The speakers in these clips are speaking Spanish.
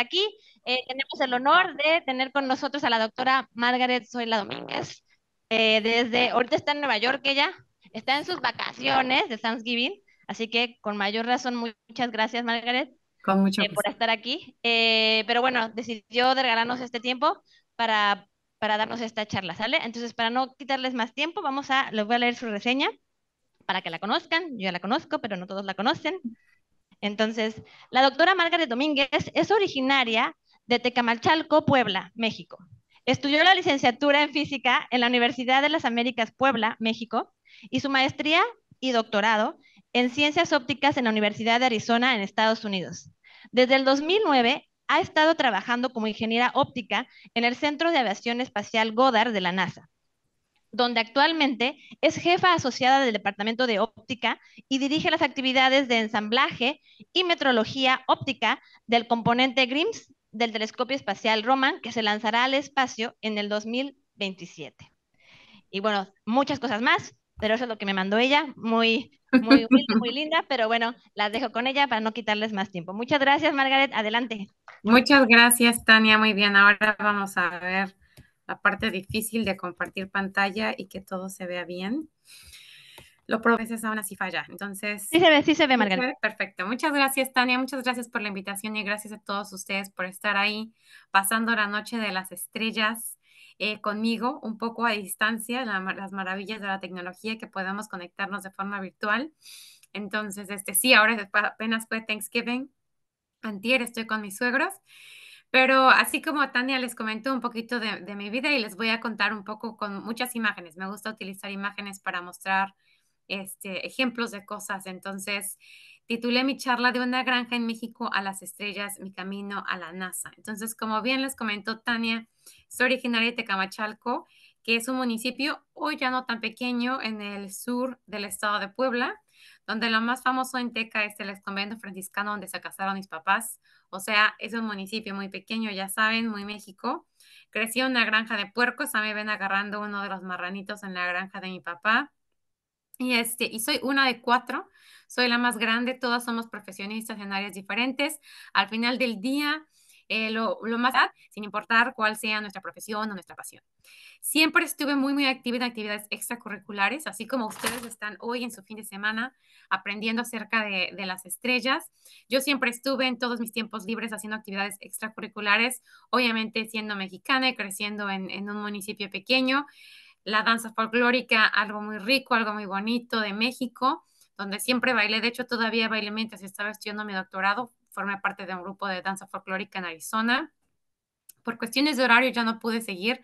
aquí. Eh, tenemos el honor de tener con nosotros a la doctora Margaret Zoila Domínguez. Eh, desde ahorita está en Nueva York ella, está en sus vacaciones de Thanksgiving, así que con mayor razón muchas gracias Margaret eh, por estar aquí. pero bueno, decidió regalarnos este tiempo para, para darnos esta charla, ¿sale? Entonces, para no quitarles más tiempo, vamos a, les voy a leer su reseña para que la conozcan. Yo la conozco, pero no todos la conocen. Entonces, la doctora Margaret Domínguez es originaria de Tecamachalco, Puebla, México. Estudió la licenciatura en física en la Universidad de las Américas Puebla, México, y su maestría y doctorado en ciencias ópticas en la Universidad de Arizona, en Estados Unidos. Desde el 2009 ha estado trabajando como ingeniera óptica en el Centro de Aviación Espacial Goddard de la NASA donde actualmente es jefa asociada del Departamento de Óptica y dirige las actividades de ensamblaje y metrología óptica del componente GRIMS del Telescopio Espacial Roman, que se lanzará al espacio en el 2027. Y bueno, muchas cosas más, pero eso es lo que me mandó ella, muy, muy, muy, muy linda, pero bueno, las dejo con ella para no quitarles más tiempo. Muchas gracias, Margaret, adelante. Muchas gracias, Tania, muy bien, ahora vamos a ver la parte difícil de compartir pantalla y que todo se vea bien. Lo probé, aún así falla. Entonces. Sí se ve, sí se ve, Margarita. Perfecto. Muchas gracias, Tania. Muchas gracias por la invitación y gracias a todos ustedes por estar ahí pasando la noche de las estrellas eh, conmigo, un poco a distancia, las maravillas de la tecnología que podemos conectarnos de forma virtual. Entonces, este sí, ahora apenas fue Thanksgiving. Antier estoy con mis suegros pero así como Tania les comentó un poquito de, mi vida y les voy a contar un poco con muchas imágenes. Me gusta utilizar imágenes para mostrar este, ejemplos de cosas. Entonces, titulé mi charla de una granja en México a las estrellas, mi camino a la NASA. Entonces, como bien les comentó Tania, soy originaria de Tecamachalco, que es un municipio hoy ya no tan pequeño en el sur del estado de Puebla, donde lo más famoso en Teca es el ex convento franciscano donde se casaron mis papás o sea, es un municipio muy pequeño, ya saben, muy México. Crecí en una granja de puercos, a mí ven agarrando uno de los marranitos en la granja de mi papá. Y, este, y soy una de cuatro, soy la más grande, todas somos profesionistas en áreas diferentes. Al final del día, eh, lo, más, sin importar cuál sea nuestra profesión o nuestra pasión. Siempre estuve muy, muy activa en actividades extracurriculares, así como ustedes están hoy en su fin de semana aprendiendo acerca de, las estrellas. Yo siempre estuve en todos mis tiempos libres haciendo actividades extracurriculares, obviamente siendo mexicana y creciendo en, un municipio pequeño. La danza folclórica, algo muy rico, algo muy bonito de México donde siempre bailé, de hecho todavía bailé mientras estaba estudiando mi doctorado, formé parte de un grupo de danza folclórica en Arizona. Por cuestiones de horario ya no pude seguir,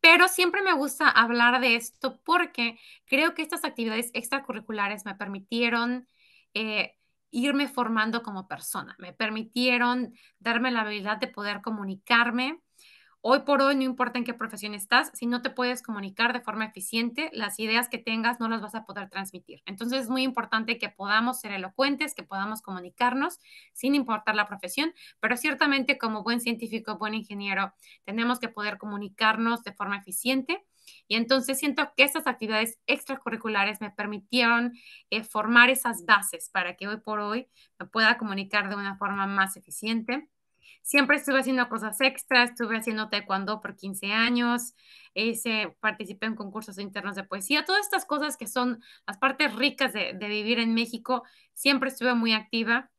pero siempre me gusta hablar de esto porque creo que estas actividades extracurriculares me permitieron eh, irme formando como persona, me permitieron darme la habilidad de poder comunicarme, Hoy por hoy, no importa en qué profesión estás, si no te puedes comunicar de forma eficiente, las ideas que tengas no las vas a poder transmitir. Entonces es muy importante que podamos ser elocuentes, que podamos comunicarnos sin importar la profesión, pero ciertamente como buen científico, buen ingeniero, tenemos que poder comunicarnos de forma eficiente. Y entonces siento que estas actividades extracurriculares me permitieron eh, formar esas bases para que hoy por hoy me pueda comunicar de una forma más eficiente siempre estuve haciendo cosas extras, estuve haciendo taekwondo por 15 años, ese, participé en concursos internos de poesía, todas estas cosas que son las partes ricas de vivir en México, siempre estuve muy activa.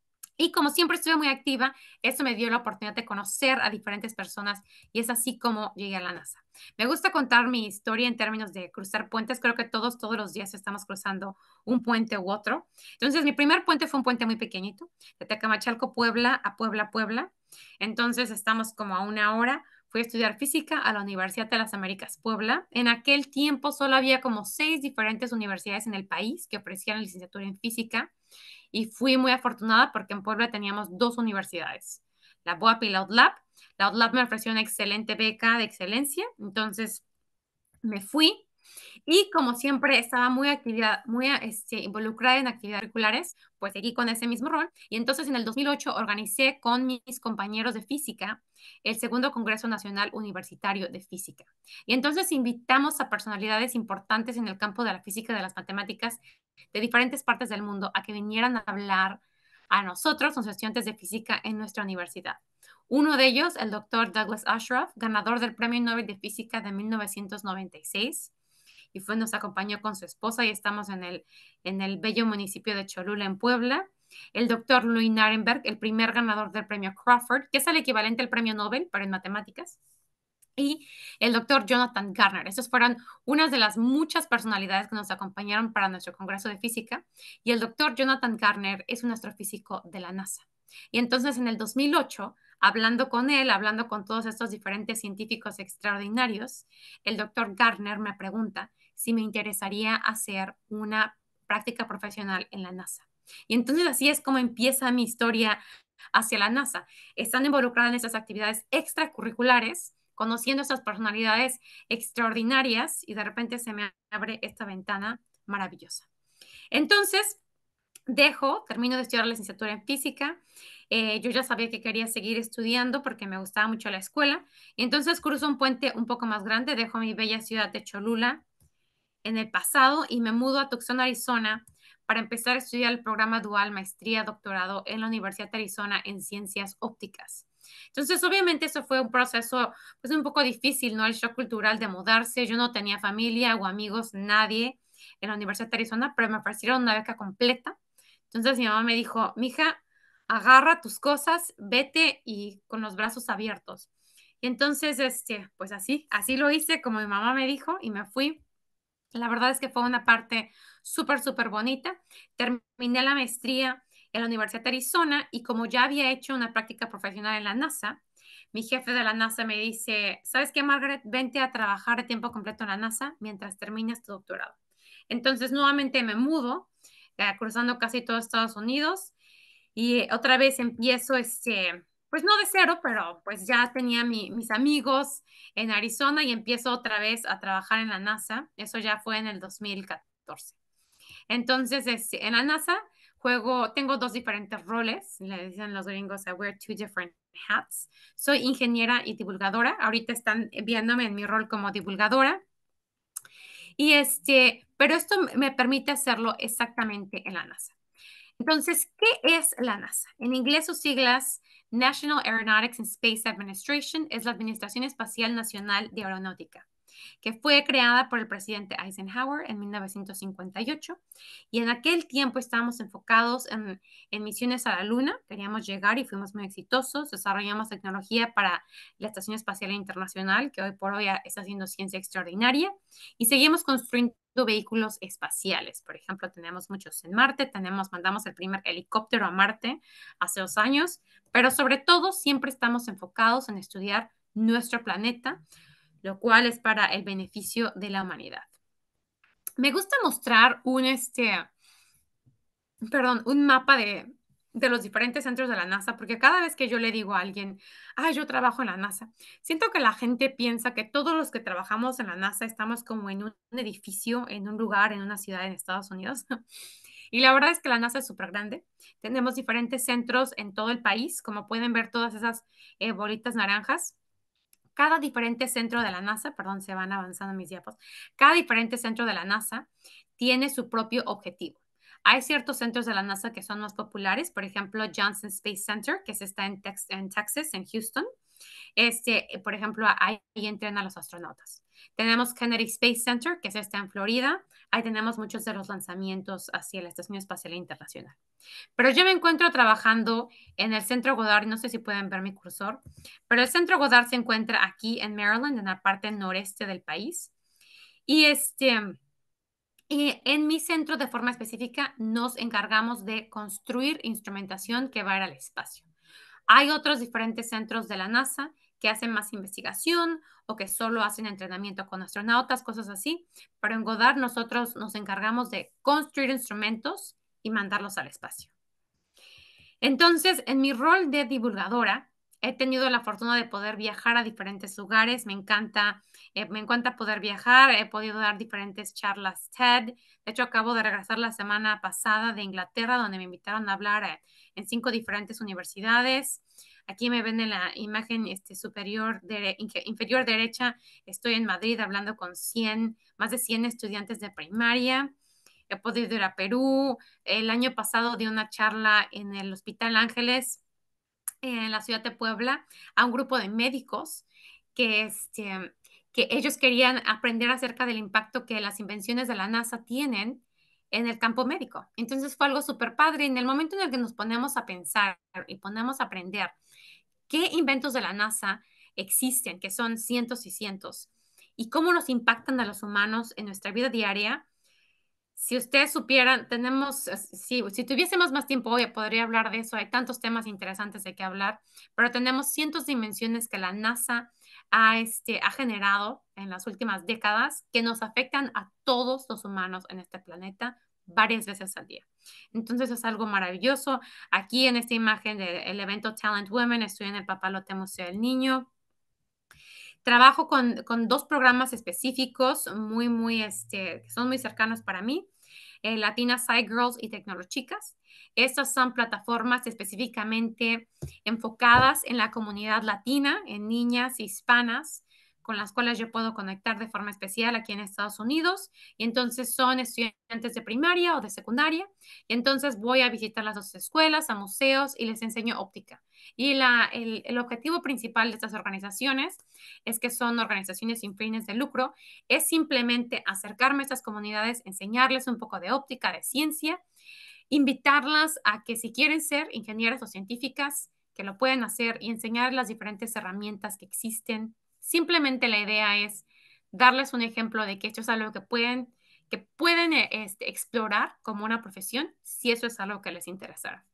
Y como siempre estuve muy activa, eso me dio la oportunidad de conocer a diferentes personas y es así como llegué a la NASA. Me gusta contar mi historia en términos de cruzar puentes. Creo que todos, todos los días estamos cruzando un puente u otro. Entonces, mi primer puente fue un puente muy pequeñito, de Tecamachalco, Puebla, a Puebla, Puebla. Entonces, estamos como a una hora Fui a estudiar física a la Universidad de las Américas Puebla. En aquel tiempo solo había como seis diferentes universidades en el país que ofrecían licenciatura en física y fui muy afortunada porque en Puebla teníamos dos universidades, la BOAP y la OTLAP. La OTLAP me ofreció una excelente beca de excelencia, entonces me fui y como siempre estaba muy, muy este, involucrada en actividades curriculares, pues seguí con ese mismo rol. Y entonces en el 2008 organicé con mis compañeros de física el segundo Congreso Nacional Universitario de Física. Y entonces invitamos a personalidades importantes en el campo de la física y de las matemáticas de diferentes partes del mundo a que vinieran a hablar a nosotros, los estudiantes de física en nuestra universidad. Uno de ellos, el doctor Douglas Ashraf, ganador del Premio Nobel de Física de 1996 y fue, pues, nos acompañó con su esposa y estamos en el, bello municipio de Cholula, en Puebla. El doctor Louis Narenberg, el primer ganador del premio Crawford, que es el equivalente al premio Nobel, para en matemáticas y el doctor Jonathan Garner. esos fueron unas de las muchas personalidades que nos acompañaron para nuestro Congreso de Física. Y el doctor Jonathan Garner es un astrofísico de la NASA. Y entonces en el 2008 hablando con él, hablando con todos estos diferentes científicos extraordinarios, el doctor Garner me pregunta si me interesaría hacer una práctica profesional en la NASA. Y entonces así es como empieza mi historia hacia la NASA, estando involucrada en esas actividades extracurriculares, conociendo esas personalidades extraordinarias y de repente se me abre esta ventana maravillosa. Entonces, dejo, termino de estudiar la licenciatura en física eh, yo ya sabía que quería seguir estudiando porque me gustaba mucho la escuela. Y entonces cruzo un puente un poco más grande, dejo mi bella ciudad de Cholula en el pasado y me mudo a Tucson, Arizona, para empezar a estudiar el programa dual maestría, doctorado en la Universidad de Arizona en ciencias ópticas. Entonces, obviamente eso fue un proceso pues un poco difícil, ¿no? El shock cultural de mudarse. Yo no tenía familia o amigos, nadie en la Universidad de Arizona, pero me ofrecieron una beca completa. Entonces mi mamá me dijo, mija, agarra tus cosas, vete y con los brazos abiertos. Y entonces, este, pues así, así lo hice como mi mamá me dijo y me fui. La verdad es que fue una parte súper, súper bonita. Terminé la maestría en la Universidad de Arizona y como ya había hecho una práctica profesional en la NASA, mi jefe de la NASA me dice, ¿sabes qué, Margaret? Vente a trabajar de tiempo completo en la NASA mientras terminas tu doctorado. Entonces, nuevamente me mudo, eh, cruzando casi todo Estados Unidos y otra vez empiezo este, pues no de cero, pero pues ya tenía mis amigos en Arizona y empiezo otra vez a trabajar en la NASA. Eso ya fue en el 2014. Entonces, este, en la NASA juego, tengo dos diferentes roles, le dicen los gringos, I wear two different hats. Soy ingeniera y divulgadora. Ahorita están viéndome en mi rol como divulgadora. Y este, pero esto me permite hacerlo exactamente en la NASA. Entonces, ¿qué es la NASA? En inglés sus siglas National Aeronautics and Space Administration es la Administración Espacial Nacional de Aeronáutica que fue creada por el presidente Eisenhower en 1958. Y en aquel tiempo estábamos enfocados en, misiones a la Luna, queríamos llegar y fuimos muy exitosos, desarrollamos tecnología para la Estación Espacial Internacional, que hoy por hoy está haciendo ciencia extraordinaria, y seguimos construyendo vehículos espaciales. Por ejemplo, tenemos muchos en Marte, tenemos, mandamos el primer helicóptero a Marte hace dos años, pero sobre todo siempre estamos enfocados en estudiar nuestro planeta lo cual es para el beneficio de la humanidad. Me gusta mostrar un, este, perdón, un mapa de, los diferentes centros de la NASA, porque cada vez que yo le digo a alguien, ah, yo trabajo en la NASA, siento que la gente piensa que todos los que trabajamos en la NASA estamos como en un edificio, en un lugar, en una ciudad en Estados Unidos. Y la verdad es que la NASA es súper grande. Tenemos diferentes centros en todo el país, como pueden ver todas esas eh, bolitas naranjas cada diferente centro de la NASA, perdón, se van avanzando mis diapos, cada diferente centro de la NASA tiene su propio objetivo. Hay ciertos centros de la NASA que son más populares, por ejemplo, Johnson Space Center, que se está en, Texas, en Houston. Este, por ejemplo, ahí entrenan a los astronautas. Tenemos Kennedy Space Center, que se está en Florida. Ahí tenemos muchos de los lanzamientos hacia la Estación Espacial Internacional. Pero yo me encuentro trabajando en el Centro Goddard, no sé si pueden ver mi cursor, pero el Centro Goddard se encuentra aquí en Maryland, en la parte noreste del país. Y este... Y en mi centro, de forma específica, nos encargamos de construir instrumentación que va a ir al espacio. Hay otros diferentes centros de la NASA que hacen más investigación o que solo hacen entrenamiento con astronautas, cosas así. Pero en Godard nosotros nos encargamos de construir instrumentos y mandarlos al espacio. Entonces, en mi rol de divulgadora, he tenido la fortuna de poder viajar a diferentes lugares. Me encanta, eh, me encanta poder viajar. He podido dar diferentes charlas TED. De hecho, acabo de regresar la semana pasada de Inglaterra, donde me invitaron a hablar eh, en cinco diferentes universidades. Aquí me ven en la imagen este, superior, inferior derecha, estoy en Madrid hablando con más de 100 estudiantes de primaria. He podido ir a Perú. El año pasado di una charla en el Hospital Ángeles, en la ciudad de Puebla, a un grupo de médicos que, este, que ellos querían aprender acerca del impacto que las invenciones de la NASA tienen en el campo médico. Entonces fue algo súper padre. En el momento en el que nos ponemos a pensar y ponemos a aprender qué inventos de la NASA existen, que son cientos y cientos, y cómo nos impactan a los humanos en nuestra vida diaria. Si ustedes supieran, tenemos, eh, si, tuviésemos más tiempo hoy, podría hablar de eso. Hay tantos temas interesantes de qué hablar, pero tenemos cientos de invenciones que la NASA ha, este, ha generado en las últimas décadas que nos afectan a todos los humanos en este planeta varias veces al día. Entonces es algo maravilloso. Aquí en esta imagen del evento Talent Women, estoy en el Papalote Museo del Niño. Trabajo con, dos programas específicos muy, muy, este, que son muy cercanos para mí. Latinas eh, Latina Side Girls y Tecnolochicas. Estas son plataformas específicamente enfocadas en la comunidad latina, en niñas hispanas con las cuales yo puedo conectar de forma especial aquí en Estados Unidos. Y entonces son estudiantes de primaria o de secundaria. Y entonces voy a visitar las dos escuelas, a museos y les enseño óptica. Y el, objetivo principal de estas organizaciones es que son organizaciones sin fines de lucro, es simplemente acercarme a estas comunidades, enseñarles un poco de óptica, de ciencia, invitarlas a que si quieren ser ingenieras o científicas, que lo pueden hacer y enseñar las diferentes herramientas que existen Simplemente la idea es darles un ejemplo de que esto es algo que pueden, que pueden eh, este, explorar como una profesión si eso es algo que les interesa.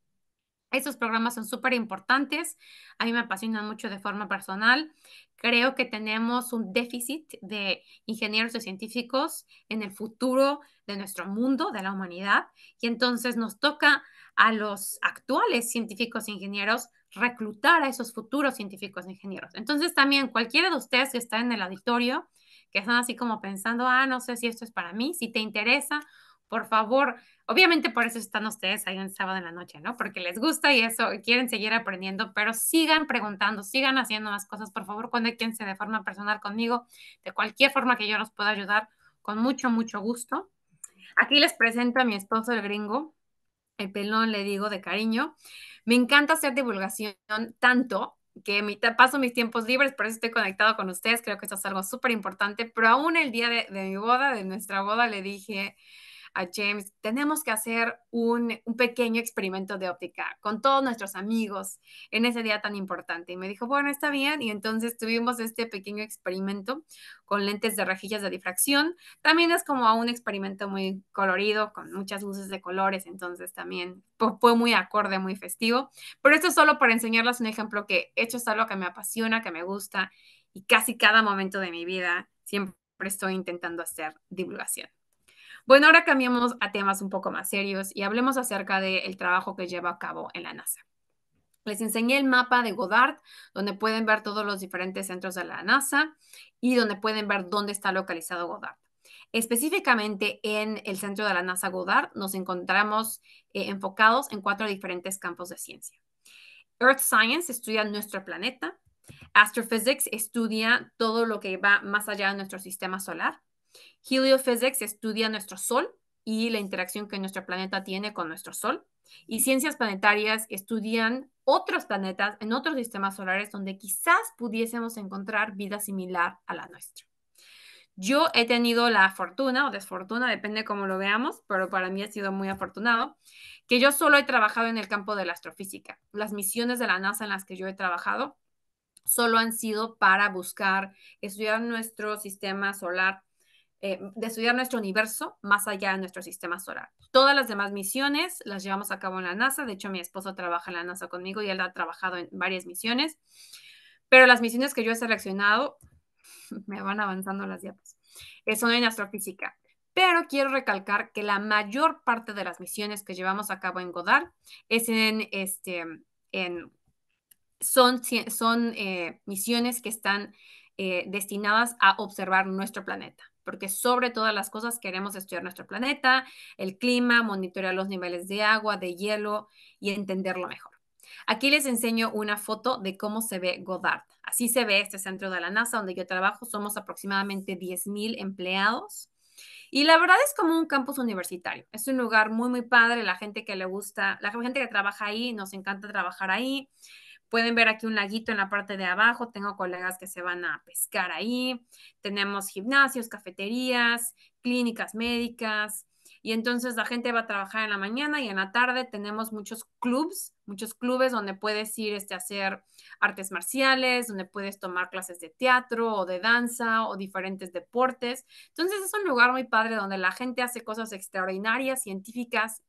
Estos programas son súper importantes. A mí me apasionan mucho de forma personal. Creo que tenemos un déficit de ingenieros y científicos en el futuro de nuestro mundo, de la humanidad. Y entonces nos toca a los actuales científicos e ingenieros reclutar a esos futuros científicos e ingenieros. Entonces también cualquiera de ustedes que está en el auditorio, que están así como pensando, ah, no sé si esto es para mí, si te interesa, por favor, obviamente por eso están ustedes ahí en sábado en la noche, ¿no? Porque les gusta y eso, quieren seguir aprendiendo, pero sigan preguntando, sigan haciendo más cosas, por favor, se de forma personal conmigo, de cualquier forma que yo los pueda ayudar, con mucho, mucho gusto. Aquí les presento a mi esposo el gringo, el pelón le digo de cariño. Me encanta hacer divulgación tanto que mi, paso mis tiempos libres, por eso estoy conectado con ustedes, creo que esto es algo súper importante, pero aún el día de mi boda, de nuestra boda, le dije, a James, tenemos que hacer un, pequeño experimento de óptica con todos nuestros amigos en ese día tan importante. Y me dijo, bueno, está bien. Y entonces tuvimos este pequeño experimento con lentes de rejillas de difracción. También es como un experimento muy colorido, con muchas luces de colores. Entonces también fue muy acorde, muy festivo. Pero esto es solo para enseñarles un ejemplo que hecho es algo que me apasiona, que me gusta y casi cada momento de mi vida siempre estoy intentando hacer divulgación. Bueno, ahora cambiemos a temas un poco más serios y hablemos acerca del trabajo que lleva a cabo en la NASA. Les enseñé el mapa de Goddard, donde pueden ver todos los diferentes centros de la NASA y donde pueden ver dónde está localizado Goddard. Específicamente en el centro de la NASA Goddard nos encontramos eh, enfocados en cuatro diferentes campos de ciencia. Earth Science estudia nuestro planeta. Astrophysics estudia todo lo que va más allá de nuestro sistema solar. Heliophysics estudia nuestro Sol y la interacción que nuestro planeta tiene con nuestro Sol. Y ciencias planetarias estudian otros planetas en otros sistemas solares donde quizás pudiésemos encontrar vida similar a la nuestra. Yo he tenido la fortuna o desfortuna, depende cómo lo veamos, pero para mí ha sido muy afortunado, que yo solo he trabajado en el campo de la astrofísica. Las misiones de la NASA en las que yo he trabajado solo han sido para buscar estudiar nuestro sistema solar eh, de estudiar nuestro universo más allá de nuestro sistema solar. Todas las demás misiones las llevamos a cabo en la NASA. De hecho, mi esposo trabaja en la NASA conmigo y él ha trabajado en varias misiones. Pero las misiones que yo he seleccionado, me van avanzando las diapas, eh, son en astrofísica. Pero quiero recalcar que la mayor parte de las misiones que llevamos a cabo en Godard es en, este, en, son, son eh, misiones que están eh, destinadas a observar nuestro planeta, porque sobre todas las cosas queremos estudiar nuestro planeta, el clima, monitorear los niveles de agua, de hielo y entenderlo mejor. Aquí les enseño una foto de cómo se ve Goddard. Así se ve este centro de la NASA donde yo trabajo. Somos aproximadamente 10.000 empleados. Y la verdad es como un campus universitario. Es un lugar muy, muy padre. La gente que le gusta, la gente que trabaja ahí, nos encanta trabajar ahí. Pueden ver aquí un laguito en la parte de abajo. Tengo colegas que se van a pescar ahí. Tenemos gimnasios, cafeterías, clínicas médicas. Y entonces la gente va a trabajar en la mañana y en la tarde tenemos muchos clubs, muchos clubes donde puedes ir este, a hacer artes marciales, donde puedes tomar clases de teatro o de danza o diferentes deportes. Entonces es un lugar muy padre donde la gente hace cosas extraordinarias, científicas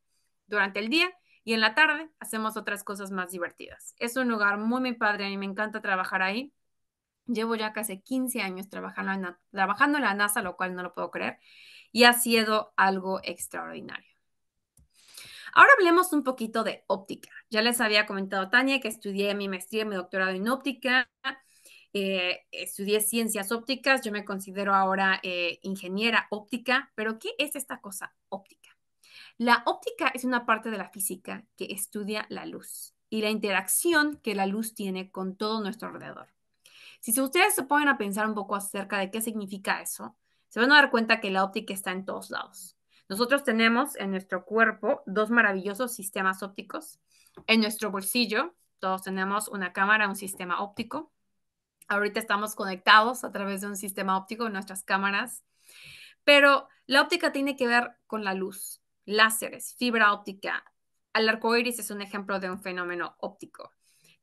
durante el día y en la tarde hacemos otras cosas más divertidas. Es un lugar muy, muy padre. A mí me encanta trabajar ahí. Llevo ya casi 15 años trabajando en, la, NASA, lo cual no lo puedo creer. Y ha sido algo extraordinario. Ahora hablemos un poquito de óptica. Ya les había comentado Tania que estudié mi maestría, mi doctorado en óptica. Eh, estudié ciencias ópticas, yo me considero ahora eh, ingeniera óptica, pero ¿qué es esta cosa óptica? La óptica es una parte de la física que estudia la luz y la interacción que la luz tiene con todo nuestro alrededor. Si ustedes se ponen a pensar un poco acerca de qué significa eso, se van a dar cuenta que la óptica está en todos lados. Nosotros tenemos en nuestro cuerpo dos maravillosos sistemas ópticos. En nuestro bolsillo, todos tenemos una cámara, un sistema óptico. Ahorita estamos conectados a través de un sistema óptico en nuestras cámaras. Pero la óptica tiene que ver con la luz láseres, fibra óptica. El arco iris es un ejemplo de un fenómeno óptico.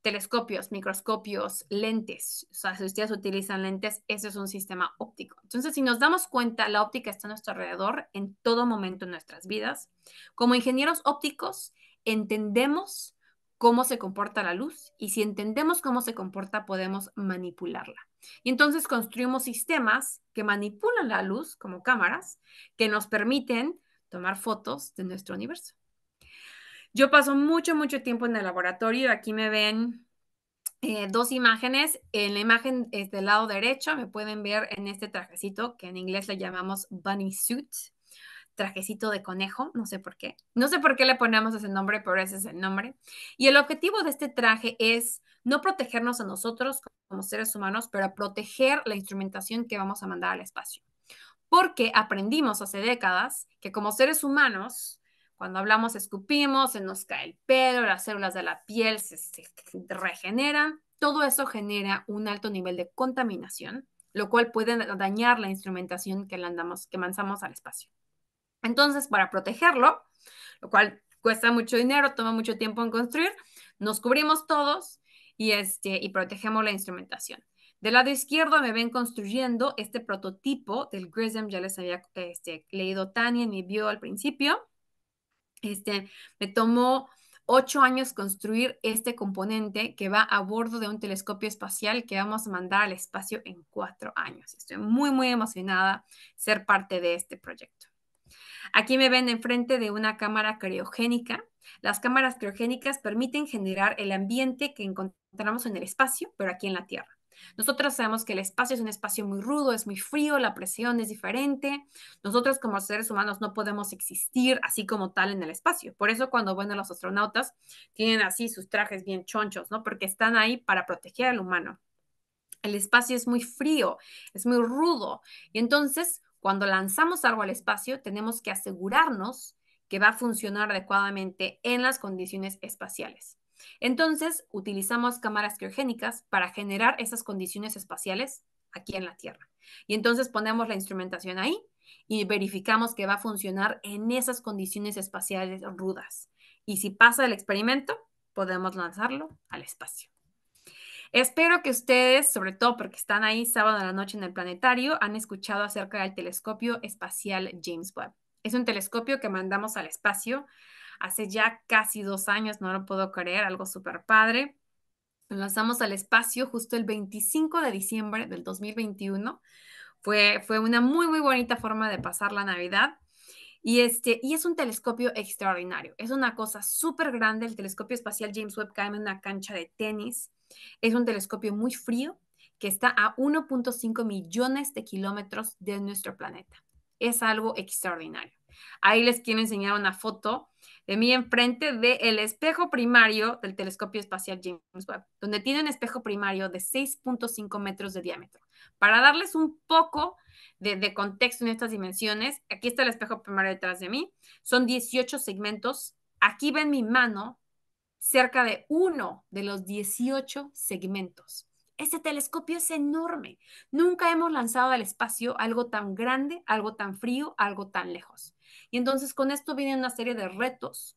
Telescopios, microscopios, lentes. O sea, si ustedes utilizan lentes, ese es un sistema óptico. Entonces, si nos damos cuenta, la óptica está a nuestro alrededor en todo momento en nuestras vidas. Como ingenieros ópticos, entendemos cómo se comporta la luz y si entendemos cómo se comporta podemos manipularla. Y entonces construimos sistemas que manipulan la luz como cámaras, que nos permiten tomar fotos de nuestro universo. Yo paso mucho, mucho tiempo en el laboratorio. Aquí me ven eh, dos imágenes. En la imagen es del lado derecho me pueden ver en este trajecito que en inglés le llamamos bunny suit, trajecito de conejo, no sé por qué. No sé por qué le ponemos ese nombre, pero ese es el nombre. Y el objetivo de este traje es no protegernos a nosotros como seres humanos, pero proteger la instrumentación que vamos a mandar al espacio porque aprendimos hace décadas que como seres humanos, cuando hablamos escupimos, se nos cae el pelo, las células de la piel se, regeneran, todo eso genera un alto nivel de contaminación, lo cual puede dañar la instrumentación que, andamos, lanzamos al espacio. Entonces, para protegerlo, lo cual cuesta mucho dinero, toma mucho tiempo en construir, nos cubrimos todos y este, protegemos la instrumentación. Del lado izquierdo me ven construyendo este prototipo del Grism, ya les había este, leído Tania en mi bio al principio. Este, me tomó ocho años construir este componente que va a bordo de un telescopio espacial que vamos a mandar al espacio en cuatro años. Estoy muy, muy emocionada ser parte de este proyecto. Aquí me ven enfrente de una cámara criogénica. Las cámaras criogénicas permiten generar el ambiente que encontramos en el espacio, pero aquí en la Tierra. Nosotros sabemos que el espacio es un espacio muy rudo, es muy frío, la presión es diferente. Nosotros como seres humanos no podemos existir así como tal en el espacio. Por eso cuando, bueno, los astronautas tienen así sus trajes bien chonchos, ¿no? Porque están ahí para proteger al humano. El espacio es muy frío, es muy rudo. Y entonces, cuando lanzamos algo al espacio, tenemos que asegurarnos que va a funcionar adecuadamente en las condiciones espaciales. Entonces, utilizamos cámaras criogénicas para generar esas condiciones espaciales aquí en la Tierra. Y entonces ponemos la instrumentación ahí y verificamos que va a funcionar en esas condiciones espaciales rudas. Y si pasa el experimento, podemos lanzarlo al espacio. Espero que ustedes, sobre todo porque están ahí sábado a la noche en el planetario, han escuchado acerca del telescopio espacial James Webb. Es un telescopio que mandamos al espacio hace ya casi dos años, no lo puedo creer, algo súper padre. lanzamos al espacio justo el 25 de diciembre del 2021. Fue, fue una muy, muy bonita forma de pasar la Navidad. Y, este, y es un telescopio extraordinario. Es una cosa súper grande. El telescopio espacial James Webb cae en una cancha de tenis. Es un telescopio muy frío que está a 1.5 millones de kilómetros de nuestro planeta. Es algo extraordinario. Ahí les quiero enseñar una foto de mí enfrente del el espejo primario del telescopio espacial James Webb, donde tiene un espejo primario de 6.5 metros de diámetro. Para darles un poco de, de, contexto en estas dimensiones, aquí está el espejo primario detrás de mí, son 18 segmentos, aquí ven mi mano cerca de uno de los 18 segmentos. Este telescopio es enorme. Nunca hemos lanzado al espacio algo tan grande, algo tan frío, algo tan lejos. Y entonces con esto viene una serie de retos,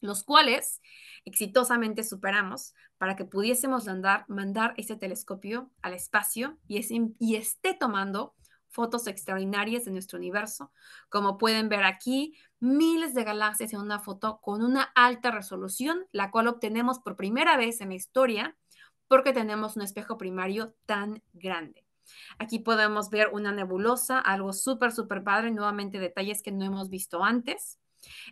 los cuales exitosamente superamos para que pudiésemos mandar, mandar este telescopio al espacio y esté tomando fotos extraordinarias de nuestro universo. Como pueden ver aquí, miles de galaxias en una foto con una alta resolución, la cual obtenemos por primera vez en la historia porque tenemos un espejo primario tan grande. Aquí podemos ver una nebulosa, algo súper, súper padre, nuevamente detalles que no hemos visto antes.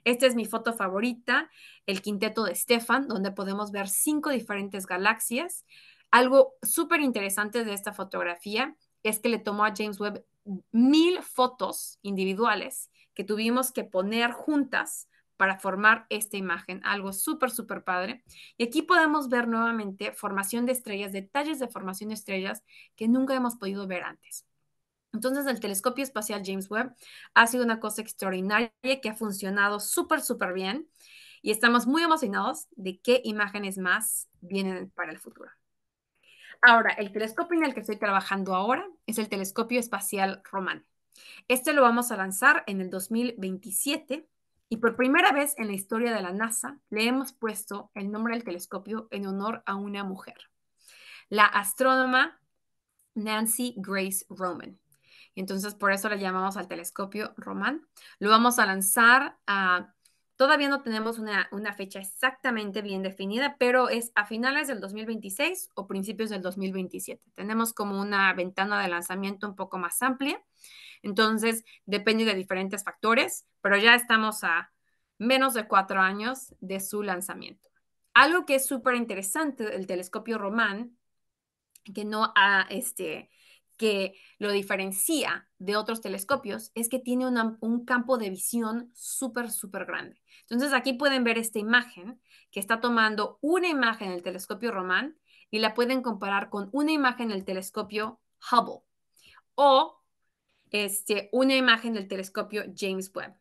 Esta es mi foto favorita, el quinteto de Stefan, donde podemos ver cinco diferentes galaxias. Algo súper interesante de esta fotografía es que le tomó a James Webb mil fotos individuales que tuvimos que poner juntas para formar esta imagen, algo súper, súper padre. Y aquí podemos ver nuevamente formación de estrellas, detalles de formación de estrellas que nunca hemos podido ver antes. Entonces, el telescopio espacial James Webb ha sido una cosa extraordinaria que ha funcionado súper, súper bien y estamos muy emocionados de qué imágenes más vienen para el futuro. Ahora, el telescopio en el que estoy trabajando ahora es el telescopio espacial Román. Este lo vamos a lanzar en el 2027 y por primera vez en la historia de la NASA le hemos puesto el nombre del telescopio en honor a una mujer, la astrónoma Nancy Grace Roman. Entonces, por eso le llamamos al telescopio Roman. Lo vamos a lanzar a... Todavía no tenemos una, una fecha exactamente bien definida, pero es a finales del 2026 o principios del 2027. Tenemos como una ventana de lanzamiento un poco más amplia. Entonces, depende de diferentes factores, pero ya estamos a menos de cuatro años de su lanzamiento. Algo que es súper interesante del telescopio Román, que no ha, este, que lo diferencia de otros telescopios es que tiene un campo de visión súper, súper grande. Entonces aquí pueden ver esta imagen que está tomando una imagen del telescopio Román y la pueden comparar con una imagen del telescopio Hubble. O este, una imagen del telescopio James Webb.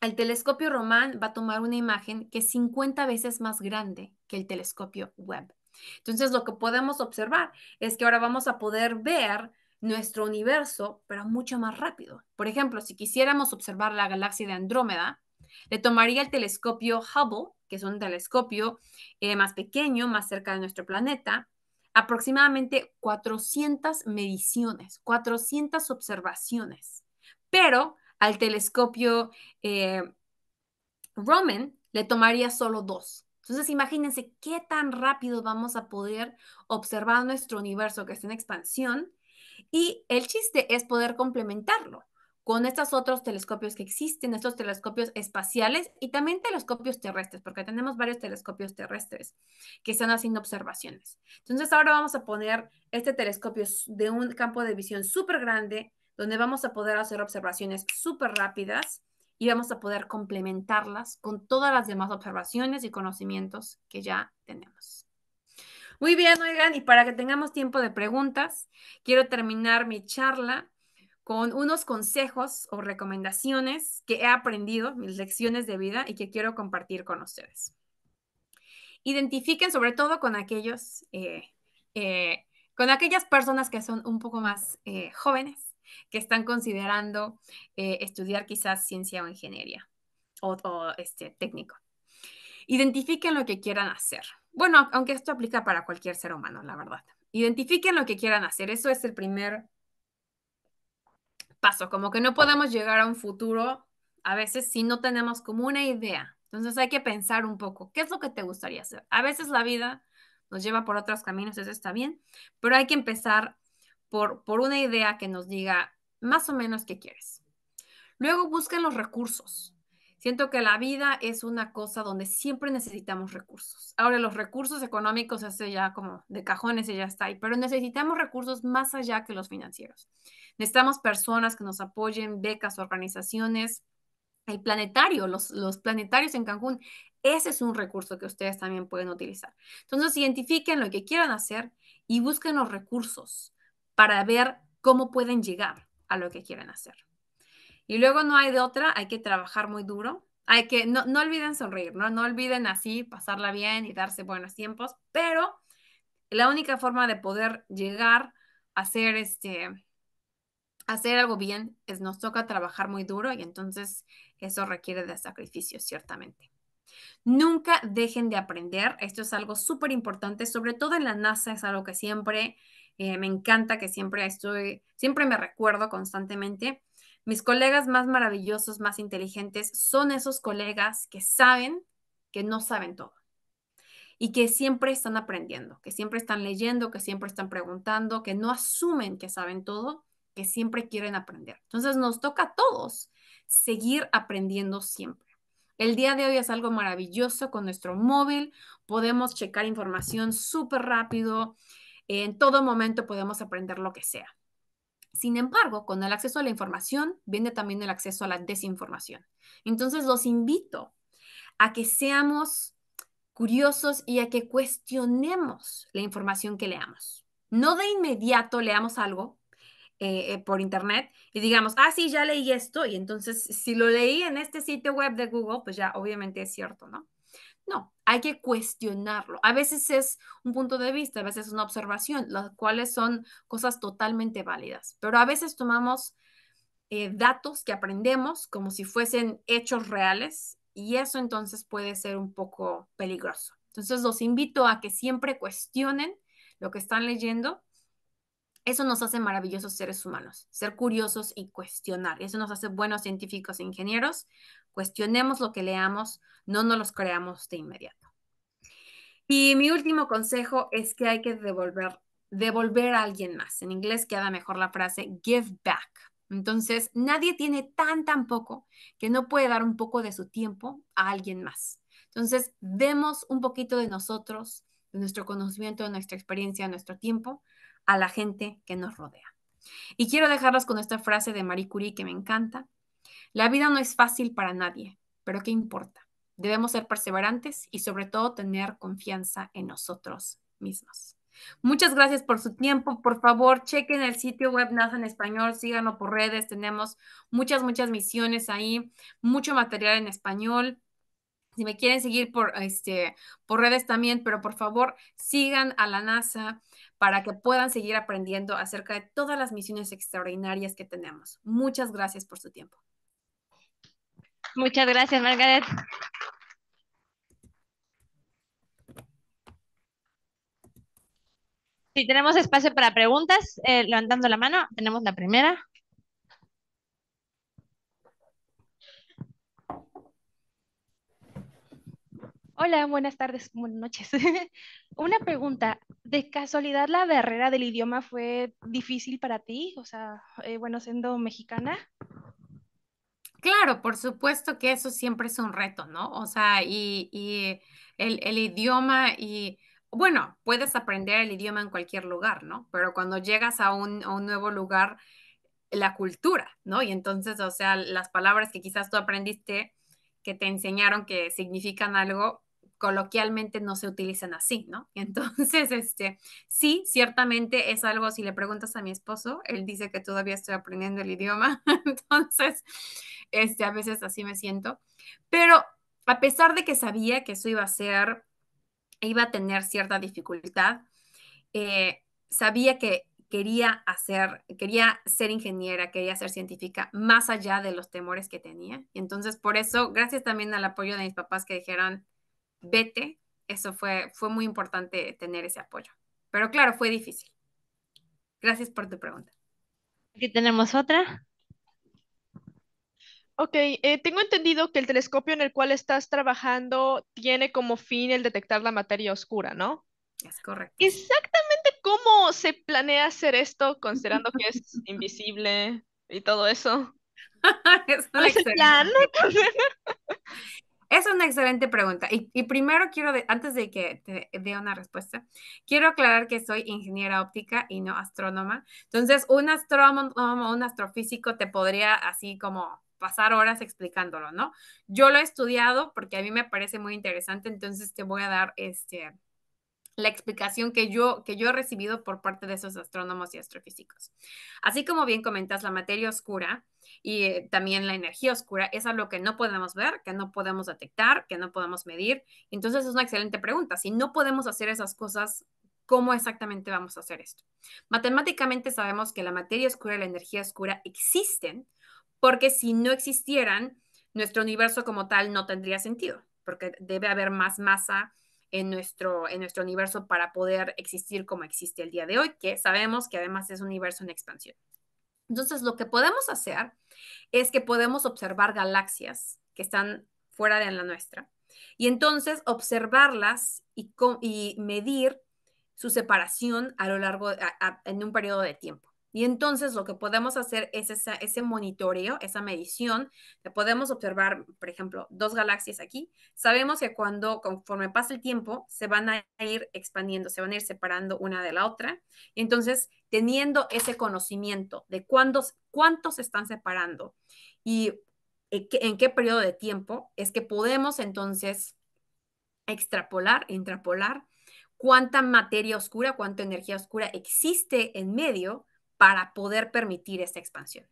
El telescopio Román va a tomar una imagen que es 50 veces más grande que el telescopio Webb. Entonces, lo que podemos observar es que ahora vamos a poder ver nuestro universo, pero mucho más rápido. Por ejemplo, si quisiéramos observar la galaxia de Andrómeda, le tomaría el telescopio Hubble, que es un telescopio eh, más pequeño, más cerca de nuestro planeta, aproximadamente 400 mediciones, 400 observaciones. Pero al telescopio eh, Roman le tomaría solo dos. Entonces imagínense qué tan rápido vamos a poder observar nuestro universo que está en expansión y el chiste es poder complementarlo con estos otros telescopios que existen, estos telescopios espaciales y también telescopios terrestres, porque tenemos varios telescopios terrestres que están haciendo observaciones. Entonces ahora vamos a poner este telescopio de un campo de visión súper grande, donde vamos a poder hacer observaciones súper rápidas y vamos a poder complementarlas con todas las demás observaciones y conocimientos que ya tenemos. Muy bien, oigan, y para que tengamos tiempo de preguntas, quiero terminar mi charla con unos consejos o recomendaciones que he aprendido, mis lecciones de vida y que quiero compartir con ustedes. Identifiquen sobre todo con aquellos, eh, eh, con aquellas personas que son un poco más eh, jóvenes, que están considerando estudiar quizás ciencia o ingeniería o, este, técnico. Identifiquen lo que quieran hacer. Bueno, aunque esto aplica para cualquier ser humano, la verdad. Identifiquen lo que quieran hacer. Eso es el primer paso, como que no podemos llegar a un futuro a veces si no tenemos como una idea. Entonces hay que pensar un poco, ¿qué es lo que te gustaría hacer? A veces la vida nos lleva por otros caminos, eso está bien, pero hay que empezar por, una idea que nos diga más o menos qué quieres. Luego busquen los recursos. Siento que la vida es una cosa donde siempre necesitamos recursos. Ahora los recursos económicos hace ya como de cajones y ya está ahí, pero necesitamos recursos más allá que los financieros. Necesitamos personas que nos apoyen, becas, organizaciones, el planetario, los, los planetarios en Cancún. Ese es un recurso que ustedes también pueden utilizar. Entonces, identifiquen lo que quieran hacer y busquen los recursos para ver cómo pueden llegar a lo que quieren hacer. Y luego no hay de otra, hay que trabajar muy duro. Hay que, no, olviden sonreír, ¿no? No olviden así pasarla bien y darse buenos tiempos, pero la única forma de poder llegar a hacer este, hacer algo bien es nos toca trabajar muy duro y entonces eso requiere de sacrificio, ciertamente. Nunca dejen de aprender, esto es algo súper importante, sobre todo en la NASA es algo que siempre eh, me encanta, que siempre estoy, siempre me recuerdo constantemente mis colegas más maravillosos, más inteligentes, son esos colegas que saben que no saben todo y que siempre están aprendiendo, que siempre están leyendo, que siempre están preguntando, que no asumen que saben todo, que siempre quieren aprender. Entonces nos toca a todos seguir aprendiendo siempre. El día de hoy es algo maravilloso con nuestro móvil, podemos checar información súper rápido, en todo momento podemos aprender lo que sea. Sin embargo, con el acceso a la información viene también el acceso a la desinformación. Entonces, los invito a que seamos curiosos y a que cuestionemos la información que leamos. No de inmediato leamos algo eh, eh, por internet y digamos, ah, sí, ya leí esto, y entonces si lo leí en este sitio web de Google, pues ya obviamente es cierto, ¿no? No, hay que cuestionarlo. A veces es un punto de vista, a veces es una observación, las cuales son cosas totalmente válidas, pero a veces tomamos eh, datos que aprendemos como si fuesen hechos reales y eso entonces puede ser un poco peligroso. Entonces los invito a que siempre cuestionen lo que están leyendo eso nos hace maravillosos seres humanos, ser curiosos y cuestionar. Eso nos hace buenos científicos e ingenieros. Cuestionemos lo que leamos, no nos los creamos de inmediato. Y mi último consejo es que hay que devolver, devolver a alguien más. En inglés queda mejor la frase give back. Entonces, nadie tiene tan, tan poco que no puede dar un poco de su tiempo a alguien más. Entonces, demos un poquito de nosotros, de nuestro conocimiento, de nuestra experiencia, de nuestro tiempo a la gente que nos rodea. Y quiero dejarlos con esta frase de Marie Curie que me encanta. La vida no es fácil para nadie, pero ¿qué importa? Debemos ser perseverantes y sobre todo tener confianza en nosotros mismos. Muchas gracias por su tiempo. Por favor, chequen el sitio web NASA en español, síganlo por redes. Tenemos muchas, muchas misiones ahí, mucho material en español. Si me quieren seguir por, este, por redes también, pero por favor, sigan a la NASA para que puedan seguir aprendiendo acerca de todas las misiones extraordinarias que tenemos. Muchas gracias por su tiempo. Muchas gracias, Margaret. Si tenemos espacio para preguntas, eh, levantando la mano, tenemos la primera. Hola, buenas tardes, buenas noches. Una pregunta, ¿de casualidad la barrera del idioma fue difícil para ti? O sea, eh, bueno, siendo mexicana. Claro, por supuesto que eso siempre es un reto, ¿no? O sea, y, el, idioma y, bueno, puedes aprender el idioma en cualquier lugar, ¿no? Pero cuando llegas a un, a un nuevo lugar, la cultura, ¿no? Y entonces, o sea, las palabras que quizás tú aprendiste, que te enseñaron que significan algo, coloquialmente no se utilizan así, ¿no? Entonces, este, sí, ciertamente es algo, si le preguntas a mi esposo, él dice que todavía estoy aprendiendo el idioma, entonces, este, a veces así me siento, pero a pesar de que sabía que eso iba a ser, iba a tener cierta dificultad, eh, sabía que quería hacer, quería ser ingeniera, quería ser científica, más allá de los temores que tenía. Entonces, por eso, gracias también al apoyo de mis papás que dijeron, vete, eso fue, fue muy importante tener ese apoyo. Pero claro, fue difícil. Gracias por tu pregunta. Aquí tenemos otra. Ok, eh, tengo entendido que el telescopio en el cual estás trabajando tiene como fin el detectar la materia oscura, ¿no? Es correcto. Exactamente cómo se planea hacer esto, considerando que es invisible y todo eso. es, pues ¿No Es una excelente pregunta. Y, primero quiero, antes de que te dé una respuesta, quiero aclarar que soy ingeniera óptica y no astrónoma. Entonces, un astrónomo, un astrofísico te podría así como pasar horas explicándolo, ¿no? Yo lo he estudiado porque a mí me parece muy interesante, entonces te voy a dar este, la explicación que yo, que yo he recibido por parte de esos astrónomos y astrofísicos. Así como bien comentas, la materia oscura y eh, también la energía oscura es algo que no podemos ver, que no podemos detectar, que no podemos medir. Entonces es una excelente pregunta. Si no podemos hacer esas cosas, ¿cómo exactamente vamos a hacer esto? Matemáticamente sabemos que la materia oscura y la energía oscura existen porque si no existieran, nuestro universo como tal no tendría sentido, porque debe haber más masa en nuestro, en nuestro universo para poder existir como existe el día de hoy, que sabemos que además es un universo en expansión. Entonces, lo que podemos hacer es que podemos observar galaxias que están fuera de la nuestra y entonces observarlas y, medir su separación a lo largo, en un periodo de tiempo. Y entonces lo que podemos hacer es ese monitoreo, esa medición. Podemos observar, por ejemplo, dos galaxias aquí. Sabemos que cuando, conforme pasa el tiempo, se van a ir expandiendo, se van a ir separando una de la otra. entonces, teniendo ese conocimiento de cuántos, se están separando y en qué, en qué periodo de tiempo, es que podemos entonces extrapolar, intrapolar cuánta materia oscura, cuánta energía oscura existe en medio para poder permitir esta expansión?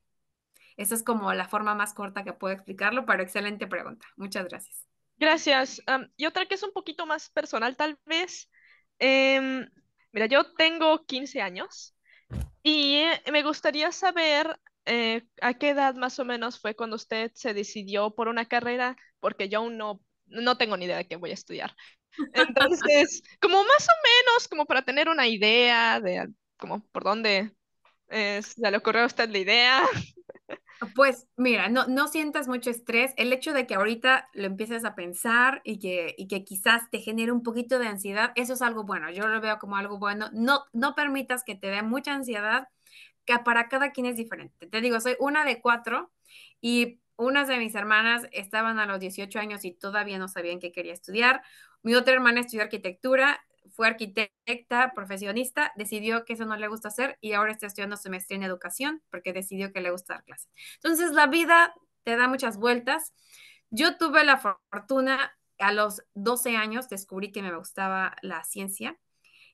Esa es como la forma más corta que puedo explicarlo, pero excelente pregunta. Muchas gracias. Gracias. y otra que es un poquito más personal tal vez. Em, mira, yo tengo 15 años y me gustaría saber eh, a qué edad más o menos fue cuando usted se decidió por una carrera, porque yo aún no, no tengo ni idea de qué voy a estudiar. Entonces, como más o menos, como para tener una idea de como por dónde es, se le ocurrió a usted la idea. Pues mira, no, no sientas mucho estrés. El hecho de que ahorita lo empieces a pensar y que, que quizás te genere un poquito de ansiedad, eso es algo bueno. Yo lo veo como algo bueno. No, no permitas que te dé mucha ansiedad, que para cada quien es diferente. Te digo, soy una de cuatro y unas de mis hermanas estaban a los 18 años y todavía no sabían qué quería estudiar. Mi otra hermana estudió arquitectura, fue arquitecta, profesionista, decidió que eso no le gusta hacer y ahora está estudiando semestre en educación porque decidió que le gusta dar clases. Entonces la vida te da muchas vueltas. Yo tuve la fortuna, a los 12 años descubrí que me gustaba la ciencia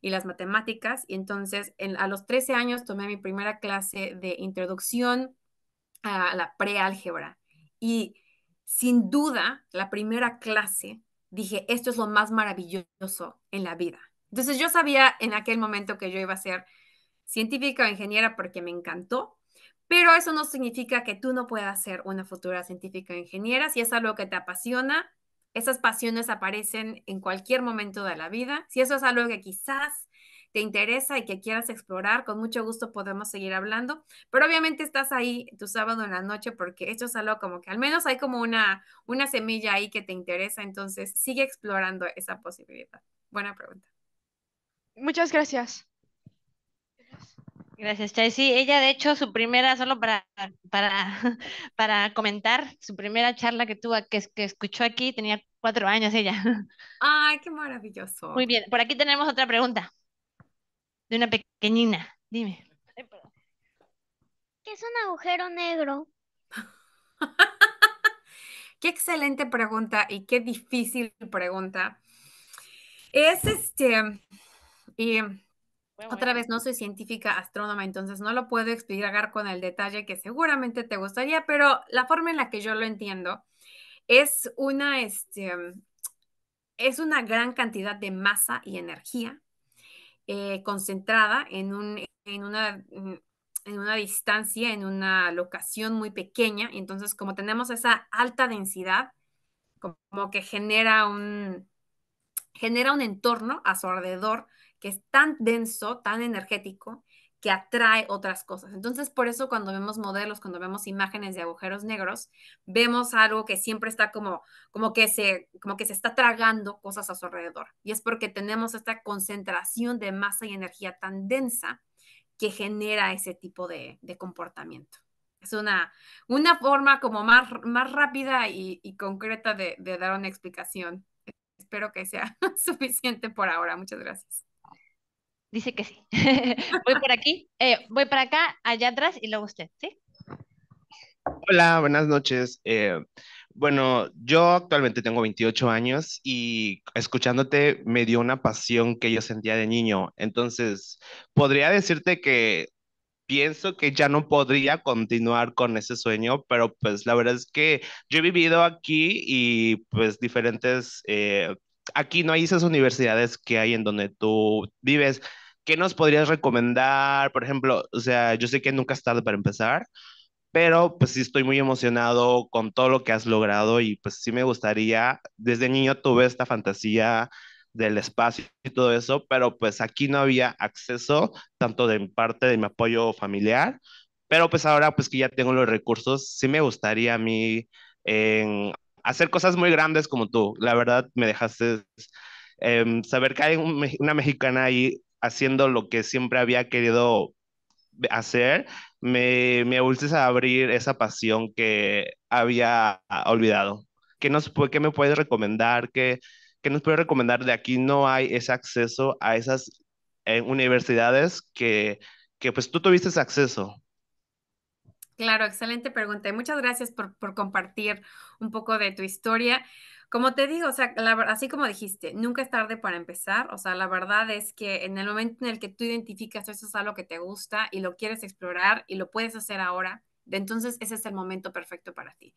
y las matemáticas y entonces a los 13 años tomé mi primera clase de introducción a la preálgebra y sin duda la primera clase dije, esto es lo más maravilloso en la vida. Entonces yo sabía en aquel momento que yo iba a ser científica o ingeniera porque me encantó, pero eso no significa que tú no puedas ser una futura científica o ingeniera. Si es algo que te apasiona, esas pasiones aparecen en cualquier momento de la vida. Si eso es algo que quizás te interesa y que quieras explorar, con mucho gusto podemos seguir hablando. Pero obviamente estás ahí tu sábado en la noche porque esto es algo como que al menos hay como una, una semilla ahí que te interesa, entonces sigue explorando esa posibilidad. Buena pregunta. Muchas gracias. Gracias, Chelsea. Ella, de hecho, su primera, solo para, para, para comentar, su primera charla que tuvo, que, que escuchó aquí, tenía cuatro años ella. Ay, qué maravilloso. Muy bien, por aquí tenemos otra pregunta de una pequeñina. Dime. ¿Qué es un agujero negro? qué excelente pregunta y qué difícil pregunta. Es este, y otra vez no soy científica astrónoma, entonces no lo puedo explicar con el detalle que seguramente te gustaría, pero la forma en la que yo lo entiendo es una, este, es una gran cantidad de masa y energía eh, concentrada en, un, en, una, mm, en una distancia, en una locación muy pequeña. Entonces, como tenemos esa alta densidad, como que genera un, genera un entorno a su alrededor que es tan denso, tan energético, que atrae otras cosas. Entonces, por eso cuando vemos modelos, cuando vemos imágenes de agujeros negros, vemos algo que siempre está como, como, que, se, como que se está tragando cosas a su alrededor. Y es porque tenemos esta concentración de masa y energía tan densa que genera ese tipo de, comportamiento. Es una, una forma como más, más rápida y, concreta de dar una explicación. Espero que sea suficiente por ahora. Muchas gracias. Dice que sí. voy por aquí, eh, voy para acá, allá atrás y luego usted, ¿sí? Hola, buenas noches. Eh, bueno, yo actualmente tengo 28 años y escuchándote me dio una pasión que yo sentía de niño. Entonces, podría decirte que pienso que ya no podría continuar con ese sueño, pero pues la verdad es que yo he vivido aquí y pues diferentes eh, aquí no hay esas universidades que hay en donde tú vives. ¿Qué nos podrías recomendar? Por ejemplo, o sea, yo sé que nunca es tarde para empezar, pero pues sí estoy muy emocionado con todo lo que has logrado y pues sí me gustaría, desde niño tuve esta fantasía del espacio y todo eso, pero pues aquí no había acceso tanto de mi parte de mi apoyo familiar, pero pues ahora pues que ya tengo los recursos, sí me gustaría a mí en hacer cosas muy grandes como tú. La verdad, me dejaste em, saber que hay una mexicana ahí haciendo lo que siempre había querido hacer, me, me a abrir esa pasión que había olvidado. ¿Qué, nos, qué me puedes recomendar? ¿Qué, qué nos puede recomendar? De aquí no hay ese acceso a esas eh, universidades que, que pues tú tuviste ese acceso. Claro, excelente pregunta y muchas gracias por, compartir un poco de tu historia. Como te digo, o sea, así como dijiste, nunca es tarde para empezar. O sea, la verdad es que en el momento en el que tú identificas eso es algo que te gusta y lo quieres explorar y lo puedes hacer ahora, entonces ese es el momento perfecto para ti.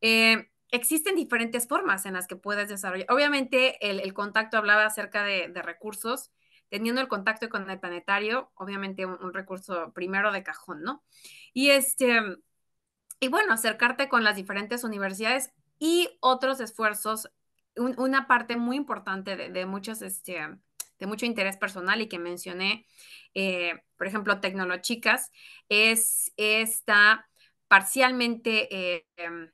Eh, existen diferentes formas en las que puedes desarrollar. Obviamente, el, contacto hablaba acerca de recursos teniendo el contacto con el planetario, obviamente un, recurso primero de cajón, ¿no? Y este, y bueno, acercarte con las diferentes universidades y otros esfuerzos, una parte muy importante de, muchos, este, de mucho interés personal y que mencioné, eh, por ejemplo, Tecnolochicas, es esta parcialmente eh, em,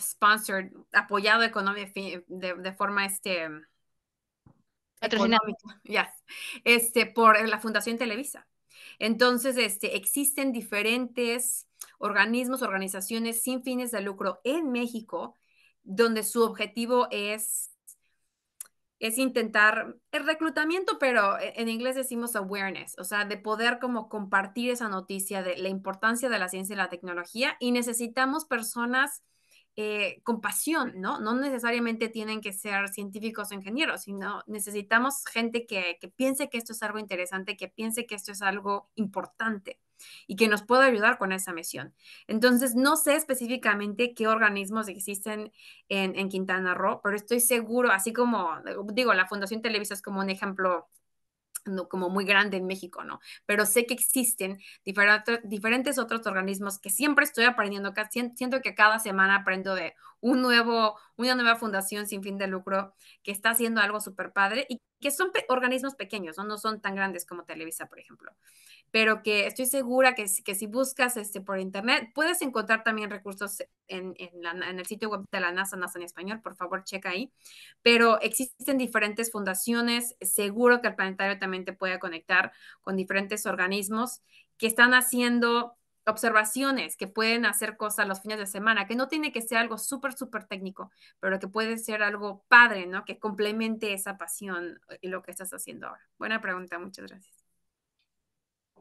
sponsored, apoyado económicamente de, de, forma este, Ya. Este, por la Fundación Televisa. Entonces, este, existen diferentes organismos, organizaciones sin fines de lucro en México, donde su objetivo es, es intentar el reclutamiento, pero en inglés decimos awareness, o sea, de poder como compartir esa noticia de la importancia de la ciencia y la tecnología. Y necesitamos personas eh, pasión, ¿no? No necesariamente tienen que ser científicos o ingenieros, sino necesitamos gente que, piense que esto es algo interesante, que piense que esto es algo importante y que nos pueda ayudar con esa misión. Entonces, no sé específicamente qué organismos existen en, en Quintana Roo, pero estoy seguro, así como digo, la Fundación Televisa es como un ejemplo como muy grande en México, ¿no? Pero sé que existen diferentes, diferentes otros organismos que siempre estoy aprendiendo, siento que cada semana aprendo de un nuevo, una nueva fundación sin fin de lucro que está haciendo algo súper padre y que son organismos pequeños, ¿no? son tan grandes como Televisa, por ejemplo, pero que estoy segura que, que si buscas este, por internet, puedes encontrar también recursos en, en el sitio web de la NASA, NASA en español, por favor, checa ahí, pero existen diferentes fundaciones, seguro que el planetario también te puede conectar con diferentes organismos que están haciendo observaciones que pueden hacer cosas los fines de semana, que no tiene que ser algo súper, súper técnico, pero que puede ser algo padre, ¿no? Que complemente esa pasión y eh, lo que estás haciendo ahora. Buena pregunta, muchas gracias.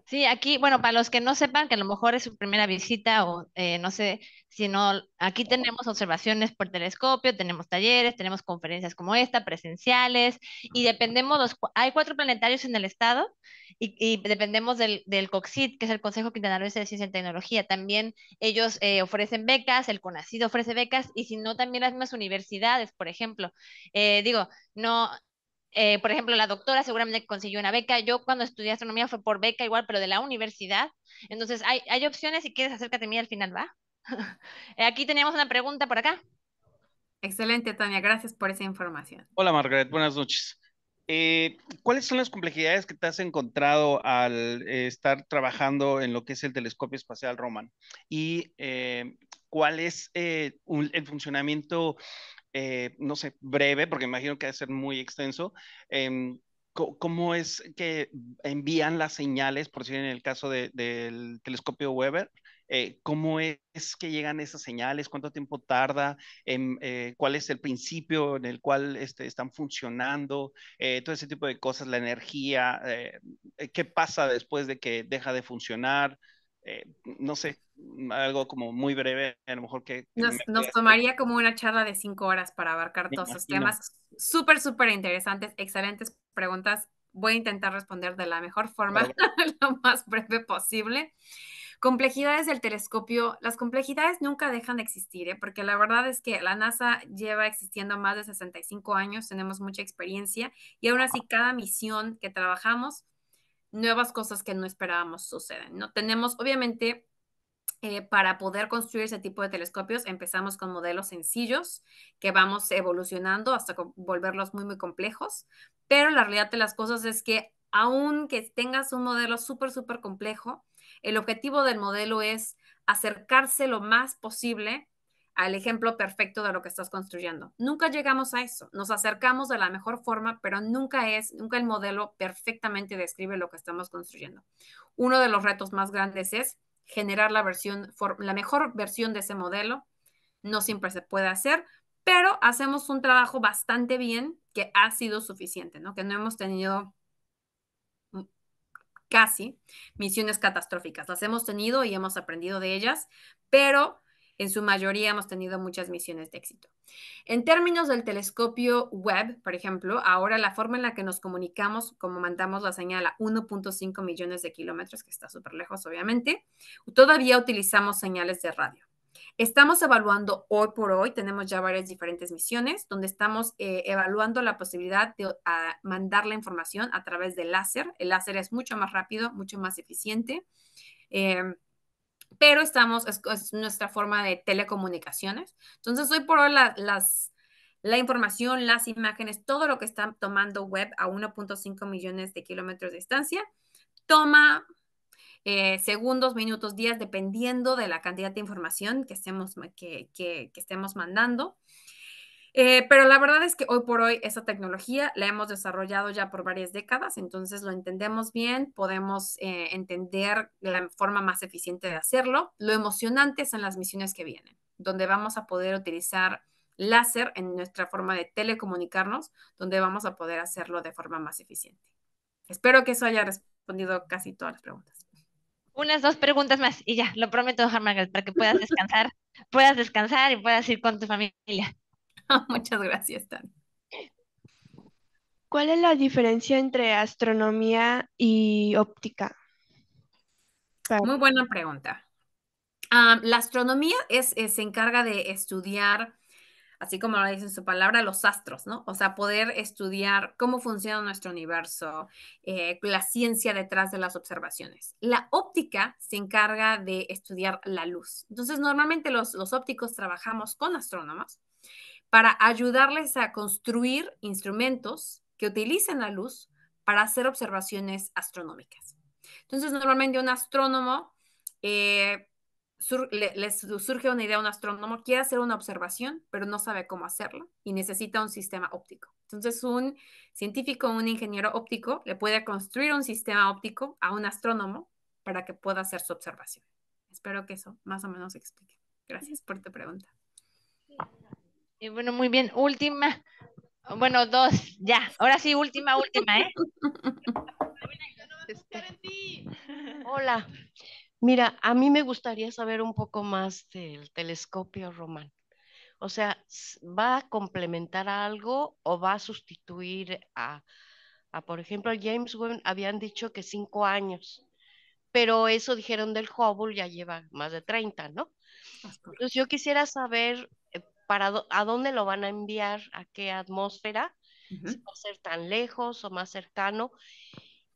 Sí, aquí, bueno, para los que no sepan, que a lo mejor es su primera visita o eh, no sé, si no, aquí tenemos observaciones por telescopio, tenemos talleres, tenemos conferencias como esta, presenciales, y dependemos, hay cuatro planetarios en el estado y, dependemos del, del que es el Consejo Roo de Ciencia y Tecnología. También ellos eh, ofrecen becas, el CONACID ofrece becas, y si no, también las mismas universidades, por ejemplo. Eh, digo, no, eh, por ejemplo, la doctora seguramente consiguió una beca. Yo cuando estudié astronomía fue por beca igual, pero de la universidad. Entonces, hay, hay opciones si quieres acércate a mí al final, ¿va? Eh, aquí teníamos una pregunta por acá. Excelente, Tania. Gracias por esa información. Hola, Margaret. Buenas noches. Eh, ¿Cuáles son las complejidades que te has encontrado al estar trabajando en lo que es el telescopio espacial Roman? ¿Y cuál es el funcionamiento eh, no sé, breve, porque imagino que debe ser muy extenso, em, ¿cómo es que envían las señales, por decir en el caso del telescopio Weber? Eh, ¿Cómo es que llegan esas señales? ¿Cuánto tiempo tarda? Em, eh, ¿Cuál es el principio en el cual este, están funcionando? todo ese tipo de cosas, la energía, ¿qué pasa después de que deja de funcionar? Eh, no sé, algo como muy breve, a lo mejor que... Nos, tomaría como una charla de cinco horas para abarcar todos esos temas. Súper, súper interesantes, excelentes preguntas. Voy a intentar responder de la mejor forma, lo más breve posible. Complejidades del telescopio. Las complejidades nunca dejan de existir, ¿eh? porque la verdad es que la NASA lleva existiendo más de 65 años, tenemos mucha experiencia y aún así cada misión que trabajamos nuevas cosas que no esperábamos suceden, ¿no? Tenemos, obviamente, eh, para poder construir ese tipo de telescopios, empezamos con modelos sencillos que vamos evolucionando hasta volverlos muy, muy complejos, pero la realidad de las cosas es que aunque tengas un modelo súper, súper complejo, el objetivo del modelo es acercarse lo más posible al ejemplo perfecto de lo que estás construyendo. Nunca llegamos a eso. Nos acercamos de la mejor forma, pero nunca es, nunca el modelo perfectamente describe lo que estamos construyendo. Uno de los retos más grandes es generar la versión, la mejor versión de ese modelo. No siempre se puede hacer, pero hacemos un trabajo bastante bien que ha sido suficiente, ¿no? Que no hemos tenido mm, casi misiones catastróficas. Las hemos tenido y hemos aprendido de ellas, pero en su mayoría hemos tenido muchas misiones de éxito. En términos del telescopio web, por ejemplo, ahora la forma en la que nos comunicamos, como mandamos la señal a 1.5 millones de kilómetros, que está súper lejos obviamente, todavía utilizamos señales de radio. Estamos evaluando hoy por hoy, tenemos ya varias diferentes misiones donde estamos eh, evaluando la posibilidad de ah, mandar la información a través del láser. El láser es mucho más rápido, mucho más eficiente. Em, pero estamos, es, nuestra forma de telecomunicaciones. Entonces, hoy por hoy la, las, la información, las imágenes, todo lo que está tomando web a 1.5 millones de kilómetros de distancia, toma eh, segundos, minutos, días, dependiendo de la cantidad de información que, estemos, que, que, que estemos mandando. Eh, pero la verdad es que hoy por hoy esa tecnología la hemos desarrollado ya por varias décadas, entonces lo entendemos bien, podemos eh, entender la forma más eficiente de hacerlo. Lo emocionante son las misiones que vienen, donde vamos a poder utilizar láser en nuestra forma de telecomunicarnos, donde vamos a poder hacerlo de forma más eficiente. Espero que eso haya respondido casi todas las preguntas unas dos preguntas más y ya, lo prometo, Margaret, para que puedas descansar, puedas descansar y puedas ir con tu familia. Muchas gracias, Tania. ¿Cuál es la diferencia entre astronomía y óptica? Muy buena pregunta. la astronomía es, eh, se encarga de estudiar, así como lo dice su palabra, los astros, ¿no? O sea, poder estudiar cómo funciona nuestro universo, eh, la ciencia detrás de las observaciones. La óptica se encarga de estudiar la luz. Entonces, normalmente los, los ópticos trabajamos con astrónomos para ayudarles a construir instrumentos que utilicen la luz para hacer observaciones astronómicas. Entonces, normalmente un astrónomo, eh, les surge una idea un astrónomo, quiere hacer una observación, pero no sabe cómo hacerlo y necesita un sistema óptico. Entonces, un científico, un ingeniero óptico, le puede construir un sistema óptico a un astrónomo para que pueda hacer su observación. Espero que eso más o menos explique. Gracias por tu pregunta. Y eh, bueno, muy bien. Última. Bueno, dos. Ya. Ahora sí, última, última, ¿eh? Hola. Mira, a mí me gustaría saber un poco más del telescopio Román. O sea, ¿va a complementar algo o va a sustituir a, a, por ejemplo, James Webb? Habían dicho que cinco años, pero eso dijeron del Hubble ya lleva más de 30, ¿no? Entonces yo quisiera saber para a dónde lo van a enviar, a qué atmósfera, va a ser tan lejos o más cercano,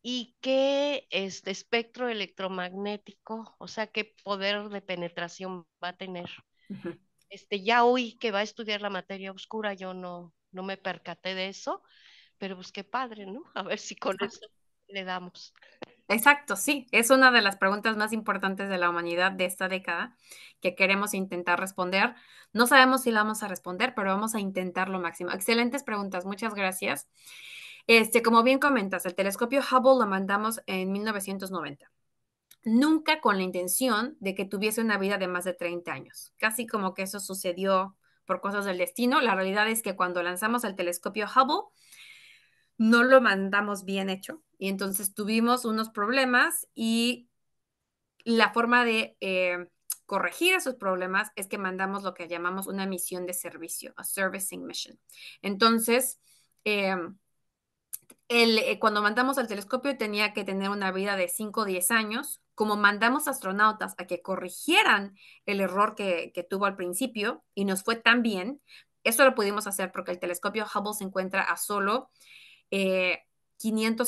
y qué este, espectro electromagnético, o sea, qué poder de penetración va a tener. Este, ya hoy que va a estudiar la materia oscura, yo no, no me percaté de eso, pero pues qué padre, ¿no? A ver si con eso le damos. Exacto, sí, es una de las preguntas más importantes de la humanidad de esta década que queremos intentar responder. No sabemos si la vamos a responder, pero vamos a intentar lo máximo. Excelentes preguntas, muchas gracias. Este, como bien comentas, el telescopio Hubble lo mandamos en 1990, nunca con la intención de que tuviese una vida de más de 30 años, casi como que eso sucedió por cosas del destino. La realidad es que cuando lanzamos el telescopio Hubble, no lo mandamos bien hecho y entonces tuvimos unos problemas y la forma de eh, corregir esos problemas es que mandamos lo que llamamos una misión de servicio, a servicing mission. Entonces, eh, eh, cuando mandamos al telescopio tenía que tener una vida de 5 o 10 años. Como mandamos astronautas a que corrigieran el error que tuvo al principio y nos fue tan bien, eso lo pudimos hacer porque el telescopio Hubble se encuentra a solo 500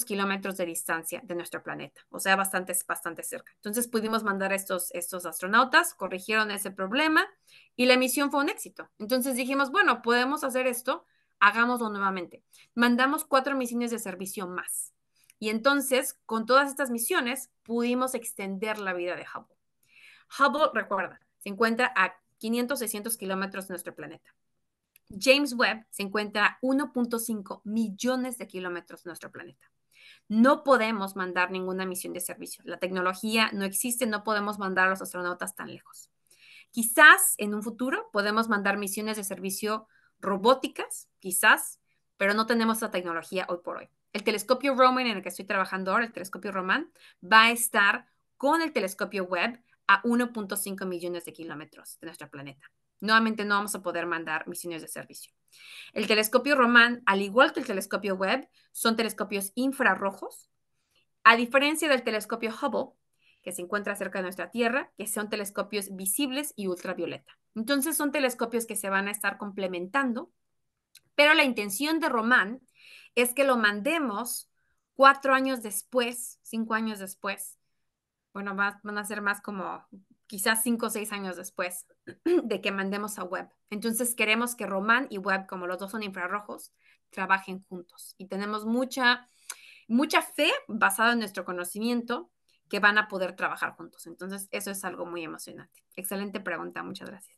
eh, kilómetros de distancia de nuestro planeta, o sea, bastante, bastante cerca. Entonces pudimos mandar a estos, estos astronautas, corrigieron ese problema y la misión fue un éxito. Entonces dijimos, bueno, podemos hacer esto, hagámoslo nuevamente. Mandamos cuatro misiones de servicio más. Y entonces, con todas estas misiones, pudimos extender la vida de Hubble. Hubble, recuerda, se encuentra a 500, 600 kilómetros de nuestro planeta. James Webb se encuentra a 1.5 millones de kilómetros de nuestro planeta. No podemos mandar ninguna misión de servicio. La tecnología no existe, no podemos mandar a los astronautas tan lejos. Quizás en un futuro podemos mandar misiones de servicio robóticas, quizás, pero no tenemos la tecnología hoy por hoy. El telescopio Roman en el que estoy trabajando ahora, el telescopio Roman, va a estar con el telescopio Webb a 1.5 millones de kilómetros de nuestro planeta nuevamente no vamos a poder mandar misiones de servicio. El telescopio Román, al igual que el telescopio Webb, son telescopios infrarrojos. A diferencia del telescopio Hubble, que se encuentra cerca de nuestra Tierra, que son telescopios visibles y ultravioleta. Entonces son telescopios que se van a estar complementando, pero la intención de Román es que lo mandemos cuatro años después, cinco años después. Bueno, van a ser más como quizás cinco o seis años después de que mandemos a Web. Entonces queremos que Román y Web, como los dos son infrarrojos, trabajen juntos. Y tenemos mucha, mucha fe basada en nuestro conocimiento que van a poder trabajar juntos. Entonces, eso es algo muy emocionante. Excelente pregunta, muchas gracias.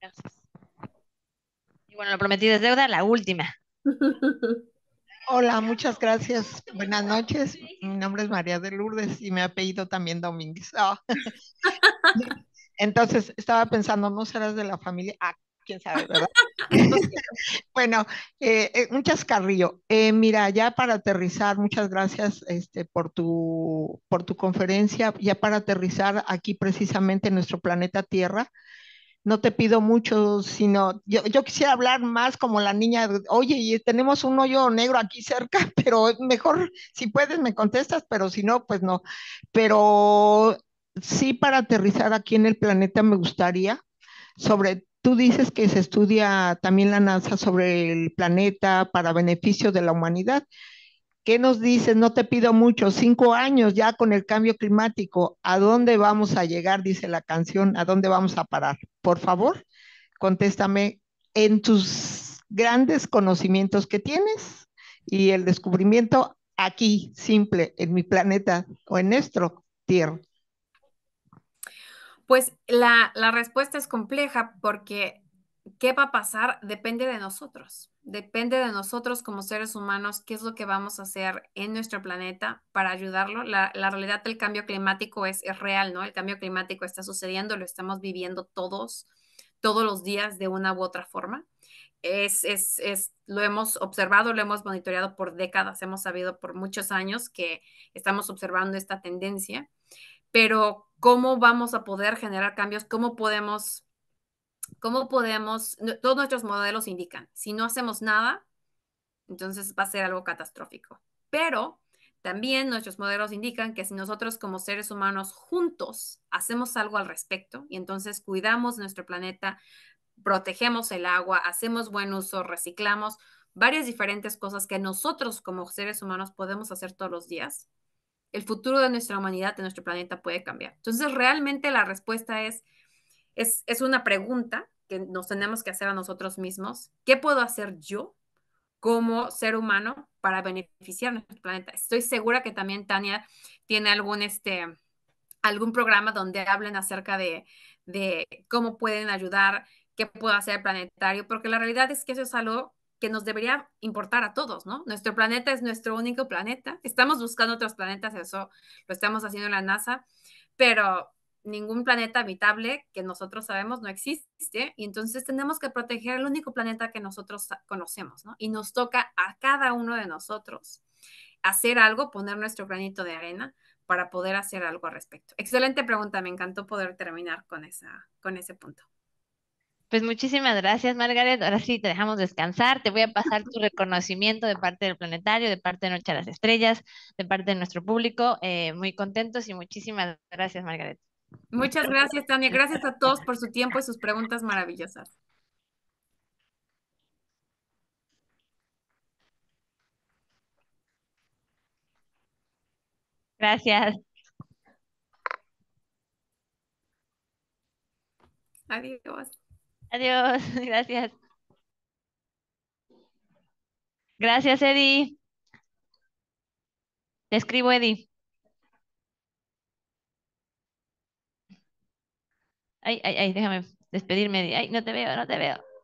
Gracias. Y bueno, lo prometí desde deuda, la última. Hola, muchas gracias. Buenas noches. Mi nombre es María de Lourdes y mi apellido también Domínguez. Ah. Entonces estaba pensando, ¿no serás de la familia? Ah, quién sabe, ¿verdad? bueno, eh, eh, un chascarrillo. Eh, mira, ya para aterrizar, muchas gracias este, por, tu, por tu conferencia. Ya para aterrizar aquí precisamente en nuestro planeta Tierra, no te pido mucho, sino yo, yo, quisiera hablar más como la niña, oye, y tenemos un hoyo negro aquí cerca, pero mejor si puedes me contestas, pero si no, pues no. Pero sí para aterrizar aquí en el planeta me gustaría, sobre, tú dices que se estudia también la NASA sobre el planeta para beneficio de la humanidad. ¿Qué nos dices? No te pido mucho, cinco años ya con el cambio climático, ¿a dónde vamos a llegar? Dice la canción, ¿a dónde vamos a parar? Por favor, contéstame en tus grandes conocimientos que tienes y el descubrimiento aquí, simple, en mi planeta o en nuestro tierra. Pues la, respuesta es compleja porque qué va a pasar depende de nosotros. Depende de nosotros como seres humanos, qué es lo que vamos a hacer en nuestro planeta para ayudarlo. La, realidad del cambio climático es, real, ¿no? El cambio climático está sucediendo, lo estamos viviendo todos, todos los días de una u otra forma. Es, es, es, lo hemos observado, lo hemos monitoreado por décadas, hemos sabido por muchos años que estamos observando esta tendencia pero ¿cómo vamos a poder generar cambios? ¿Cómo podemos, cómo podemos, todos nuestros modelos indican, si no hacemos nada, entonces va a ser algo catastrófico. Pero también nuestros modelos indican que si nosotros como seres humanos juntos hacemos algo al respecto y entonces cuidamos nuestro planeta, protegemos el agua, hacemos buen uso, reciclamos, varias diferentes cosas que nosotros como seres humanos podemos hacer todos los días, el futuro de nuestra humanidad, de nuestro planeta puede cambiar. Entonces, realmente la respuesta es, es, es una pregunta que nos tenemos que hacer a nosotros mismos. ¿Qué puedo hacer yo como ser humano para beneficiar nuestro planeta? Estoy segura que también Tania tiene algún, este, algún programa donde hablen acerca de, de cómo pueden ayudar, qué puedo hacer planetario, porque la realidad es que eso es algo que nos debería importar a todos, ¿no? Nuestro planeta es nuestro único planeta. Estamos buscando otros planetas, eso lo estamos haciendo en la NASA, pero ningún planeta habitable que nosotros sabemos no existe y entonces tenemos que proteger el único planeta que nosotros conocemos, ¿no? Y nos toca a cada uno de nosotros hacer algo, poner nuestro granito de arena para poder hacer algo al respecto. Excelente pregunta, me encantó poder terminar con, esa, con ese punto. Pues muchísimas gracias, Margaret. Ahora sí te dejamos descansar. Te voy a pasar tu reconocimiento de parte del planetario, de parte de Noche a las Estrellas, de parte de nuestro público. Eh, muy contentos y muchísimas gracias, Margaret. Muchas gracias, Tania. Gracias a todos por su tiempo y sus preguntas maravillosas. Gracias. Adiós. Adiós, gracias. Gracias, Eddie. Te escribo, Eddie. Ay, ay, ay, déjame despedirme, Ay, no te veo, no te veo.